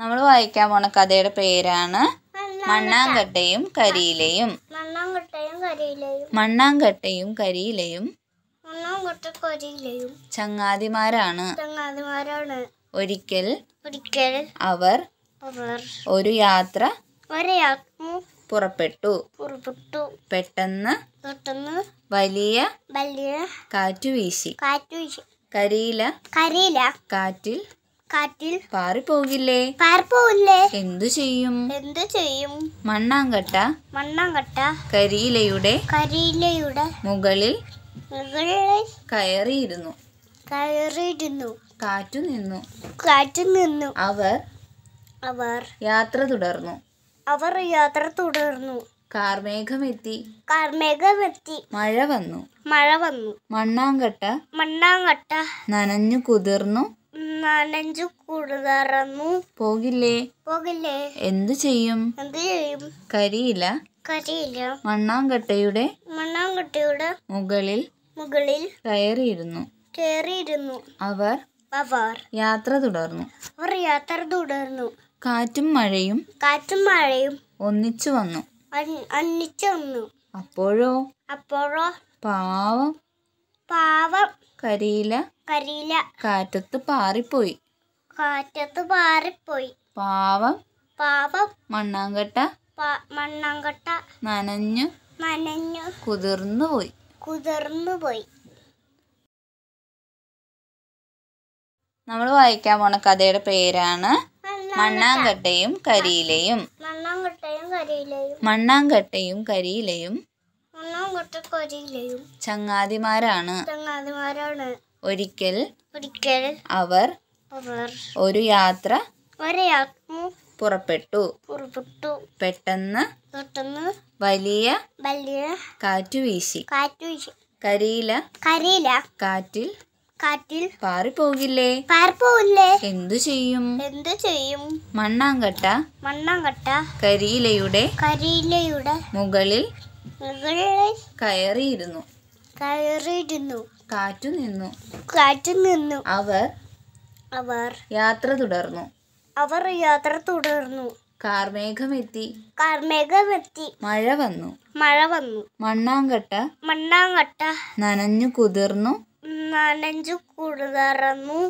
നമ്മൾ വായിക്കാൻ പോണ കഥയുടെ പേരാണ് മണ്ണാങ്കട്ടയും കരിയിലയും മണ്ണാങ്കട്ടയും കരിയിലയും ചങ്ങാതിമാരാണ് ഒരിക്കൽ ഒരിക്കൽ അവർ ഒരു യാത്ര പുറപ്പെട്ടു പുറപ്പെട്ടു പെട്ടെന്ന് പെട്ടെന്ന് വലിയ വലിയ കാറ്റുവീശി കാറ്റുവീശി കരിയില കരിയില കാറ്റിൽ കാറ്റിൽ പാറിപ്പോകില്ലേ പാറിപ്പോകില്ലേ എന്തു ചെയ്യും എന്തു ചെയ്യും മണ്ണാങ്കട്ട മണ്ണാങ്കട്ട കരിയിലയുടെ കരിയിലയുടെ മുകളിൽ മുകളിൽ കയറിയിരുന്നു കയറിയിരുന്നു കാറ്റു നിന്നു കാറ്റു നിന്നു അവർ അവർ യാത്ര തുടർന്നു അവർ യാത്ര തുടർന്നു കാർമേഘമെത്തി കാർമേഘമെത്തി മഴ വന്നു മഴ വന്നു മണ്ണാങ്കട്ട മണ്ണാങ്കട്ട നനഞ്ഞു കുതിർന്നു നാലഞ്ച് കൂടുതറന്നു പോകില്ലേ പോകില്ലേ എന്തു ചെയ്യും എന്ത് ചെയ്യും കരിയില കരിയില മണ്ണാങ്കട്ടയുടെ മണ്ണാങ്കട്ടയുടെ മുകളിൽ മുകളിൽ കയറിയിരുന്നു കയറിയിരുന്നു അവർ അവർ യാത്ര തുടർന്നു അവർ യാത്ര തുടർന്നു കാറ്റും മഴയും കാറ്റും മഴയും ഒന്നിച്ചു വന്നു ഒന്നിച്ചു വന്നു അപ്പോഴോ അപ്പോഴോ പാവം പാവം കരിയില കരിയില കാറ്റത്ത് പാറിപ്പോയി കാറ്റത്ത് പാറിപ്പോയി പാവം പാവം മണ്ണാങ്കട്ട മണ്ണാങ്കട്ട നനഞ്ഞു നനഞ്ഞു കുതിർന്നു പോയി കുതിർന്നു പോയി നമ്മൾ വായിക്കാൻ പോണ കഥയുടെ പേരാണ് മണ്ണാങ്കട്ടയും കരിയിലയും മണ്ണാങ്കട്ടയും കരിയിലയും മണ്ണാങ്കട്ടയും കരിയിലയും ചങ്ങാതിമാരാണ് ചങ്ങാതിമാരാണ് ഒരിക്കൽ ഒരിക്കൽ അവർ ഒരു യാത്ര പുറപ്പെട്ടു പുറപ്പെട്ടു പെട്ടെന്ന് പെട്ടെന്ന് വലിയ വലിയ കാറ്റു വീശി കാറ്റു വീശി കരീല കരീല കാറ്റിൽ കാറ്റിൽ പാറിപ്പോകില്ലേ പാറിപ്പോകില്ലേ എന്തു ചെയ്യും എന്തു ചെയ്യും മണ്ണാങ്കട്ട മണ്ണാങ്കട്ട കരീലയുടെ കരീലയുടെ മുകളിൽ കയറിയിരുന്നു കയറിയിരുന്നു കാറ്റു നിന്നു കാറ്റു നിന്നു അവർ അവർ യാത്ര തുടർന്നു അവർ യാത്ര തുടർന്നു കാർമേഘമെത്തി കാർമേഘമെത്തി മഴ വന്നു മഴ വന്നു മണ്ണാങ്കട്ട മണ്ണാങ്കട്ട നനഞ്ഞു കുതിർന്നു നനഞ്ഞു കുതിർന്നു